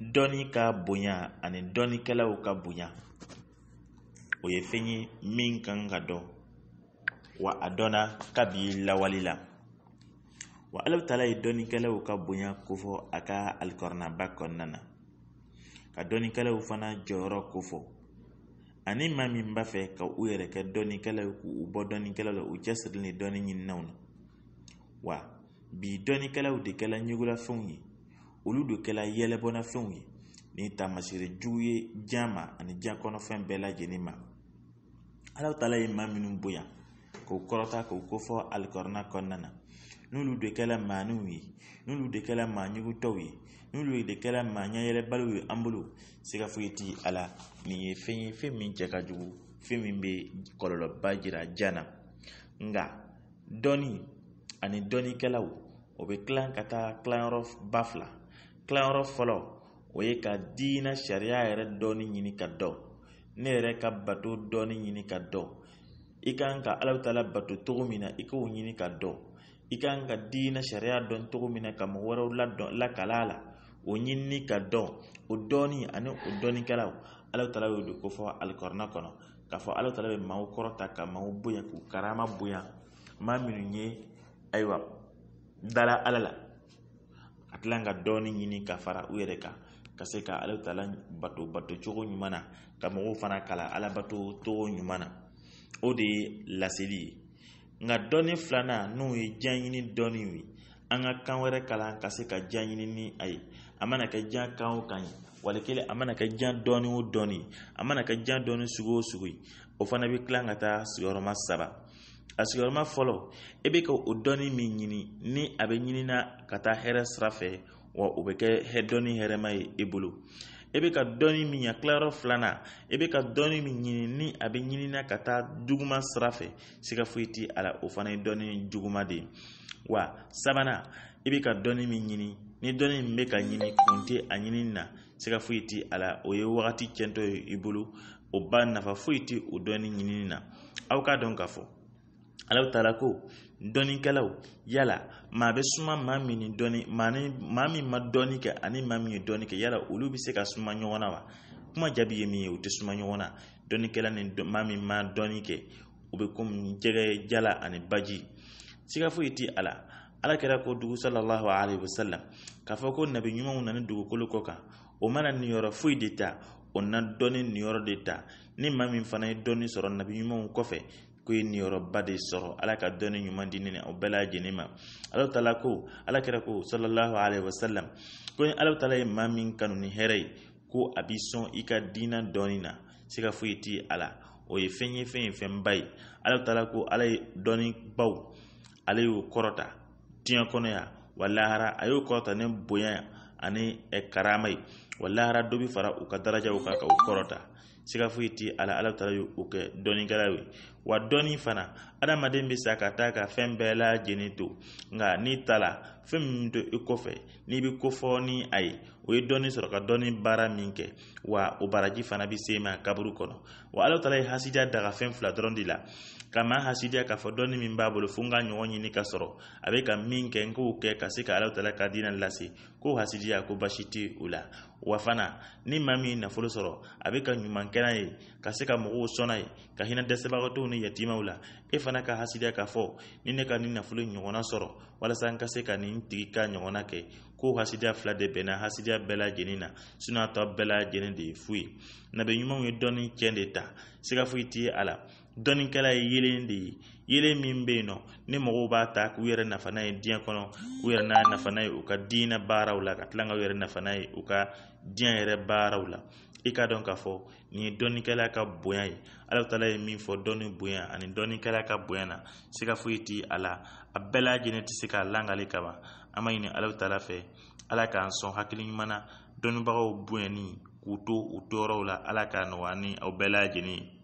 dɔnni ka bonya ani dɔnnikɛlaw ka bonya o ye fɛn ye min kan ka dɔn wa a dɔnna kabi lawale la wa ala taala ye dɔnnikɛlaw ka bonya kofɔ a ka alikɔrɔnaba kɔnɔna na ka dɔnnikɛlaw fana jɔyɔrɔ kofɔ ani maa min b'a fɛ ka u yɛrɛ kɛ dɔnnikɛlaw k'u bɔ dɔnnikɛlaw la u cɛsirilen dɔnni ɲininaw na wa bi dɔnnikɛlaw de kɛla ɲugulafɛnw ye olu de kɛla yɛlɛbɔnafɛnw ye nin taamaseere jugu ye diɲɛ ma ani diɲɛ kɔnɔfɛn bɛɛ lajɛlen ma alaw taala ye maa minnu bonya k'o kɔrɔta k'o kofɔ alikɔrɔna kɔnɔna na n'olu de kɛla maaninw ye n'olu de kɛla maa ɲugutɔw ye n'olu de kɛla maa ɲɛyɛlɛbaliw ye an bolo siga foyi ti a la nin ye fɛn ye fɛn min cɛ ka jugu fɛn min bɛ kɔlɔlɔba jira diɲɛ na nka dɔɔni ani dɔɔnikɛlaw o bɛ tilan ka taa tilanyɔrɔ ba fila tilayɔrɔ fɔlɔ o ye ka diina sariya yɛrɛ dɔɔni ɲini ka dɔn ne yɛrɛ ka bato dɔɔni ɲini ka dɔn i kan ka ala taala bato cogo min na i k'o ɲini ka dɔn i kan ka diina sariya dɔn cogo min na ka mɔgɔ wɛrɛw ladɔn lakala la o ɲinini ka dɔn o dɔɔni ani o dɔɔnikɛlaw ala taala y'o de kofɔ alikɔrɔna kɔnɔ k'a fɔ ala taala bɛ maaw kɔrɔta ka maaw bonya k'u karama bonya maa minnu ye ayiwa dala ala la ka tila ka dɔɔni ɲini ka fara u yɛrɛ kan ka se ka ala tala bato bato cogo ɲuman na ka mɔgɔw fana kala alabato cogo ɲuman na o de ye laseli ye nka dɔɔni filanan n'o ye ɲini dɔɔniw ye an ka kan wɛrɛ kalan ka se ka diya ɲini ni a ye a mana kɛ diya kan o kan ye wali kelen a mana kɛ diya dɔɔni o dɔɔni a mana kɛ diya dɔɔni sugu o sugu ye o fana bɛ tila ka taa sigiyɔrɔma saba a sigiyɔrɔma fɔlɔ i e bɛ ka o dɔnni min ɲini ni a bɛ ɲinina ka taa hɛrɛ sira fɛ wa o bɛ kɛ dɔnni hɛrɛma ye e bolo i e bɛ ka dɔnni min ɲɛ tilayɔrɔ filanan i e bɛ ka dɔnni min ɲini ni a bɛ ɲinina ka taa juguma sira fɛ siga foyi tɛ a la o fana ye dɔnni de ye wa sabanan i bɛ ka dɔnni min ɲini ni dɔnni min bɛ ka ɲini kun tɛ a ɲini na siga foyi ala a la o ye wagati tiɲɛtɔ ye i bolo o ba nafa foyi tɛ o dɔnni ɲinini na aw k'a dɔn k'a fɔ alaw taara ko dɔɔnikɛlaw yala maa bɛ suma maa min ni dɔɔni maa ni maa min ma dɔɔni kɛ ani maa min ye dɔɔni kɛ yala olu bɛ se ka suma ɲɔgɔn na wa kuma jaabi ye min ye u tɛ suma ɲɔgɔn na dɔɔnikɛla ni maa min ma dɔɔni kɛ o bɛ komi jɛgɛ jala ani baji siga foyi tɛ a la ala kɛra ko dugu salallahu alaihi wasalam k'a fɔ ko nabi ɲumanw na ni dugukolo kɔ kan o mana niyɔrɔ foyi de ta o na dɔɔni niyɔrɔ de ta ni maa min fana ye dɔɔni sɔrɔ nabi ɲumanw kɔfɛ ko ye niyɔrɔba de sɔrɔ ala ka dɔni ɲuman di ne ni aw bɛɛ lajɛlen ma ala taala ko ala kɛra ko salallahu alaihi wasalam ko ni ala taala ye maa min kanu ni hɛrɛ ye ko a b'i sɔn i ka diina dɔɔni na siga foyi ti a la o ye fɛn ye fɛn ye fɛnba ye ala taala ko ala ye dɔnnibaw ale y'o kɔrɔta diɲɛ kɔnɔ yan wa lahara a y'o kɔrɔta ni bonya yan ani karama ye wa lahara dɔ bi fara u ka darajaw kan k'u kɔrɔta siga foyi ti a la ala taala y'o kɛ dɔnnikɛlaw ye wa dɔɔni fana adamaden bɛ sa ka taa ka fɛn bɛɛ lajɛlen to nka n'i taara fɛn min to i kɔfɛ n'i bɛ kofɔ ni a ye o ye dɔɔni sɔrɔ ka dɔɔni baara min kɛ wa o baraji fana bɛ se e ma kaburu kɔnɔ wa ala taala ye hasidiya daga fɛn fila dɔrɔn de la ka maa hasidiya k'a fɔ dɔɔni min b'a bolo fo n ka ɲɔgɔn ɲini ka sɔrɔ a bɛ ka min kɛ n k'o kɛ ka se ka ala taala ka diinɛ lase ko hasidiya ko basi tɛ o la wa fana ni maa min ye nafolo sɔrɔ a bɛ ka ɲuman kɛnɛ ye ka se ka mɔgɔw sɔnna ye ka hinɛ dɛsɛbagatɔw ni yatimaw la e fana ka hasidiya k'a fɔ ni ne ka nin nafolo ɲɔgɔnna sɔrɔ walasa n ka se ka nin tigi ka ɲɔgɔnna kɛ ko hasidiya fila de bɛnna hasidiya bɛɛ lajɛlen na sinɔ a tɔ bɛɛ lajɛlen de ye fu ye nabe ɲumanw ye dɔɔni cɛn de ta siga foyi tɛ a la dɔnnikɛla ye yeelen de ye yeelen min bɛ yen nɔ ni mɔgɔw b'a ta k'u yɛrɛ nafa n'a ye diɲɛ kɔnɔ k'u yɛrɛ n'a nafa n'a ye u ka diinɛ baaraw la ka tila k'u yɛrɛ nafa n'a ye u ka diɲɛ yɛrɛ baaraw la i k'a dɔn k'a fɔ nin ye dɔnnikɛla ka bonya ye ala taala ye min fɔ dɔnni bonya ani dɔnnikɛla ka bonya na ka foyi ti a la a bɛɛ lajɛlen tɛ se k'a langali kaban an b'a ɲini ala taala fɛ ala k'an sɔn hakili ɲuman na dɔnnibagaw bonyani k'u to u toyɔrɔw la ala k'a nɔgɔya ni aw bɛɛ lajɛlen ye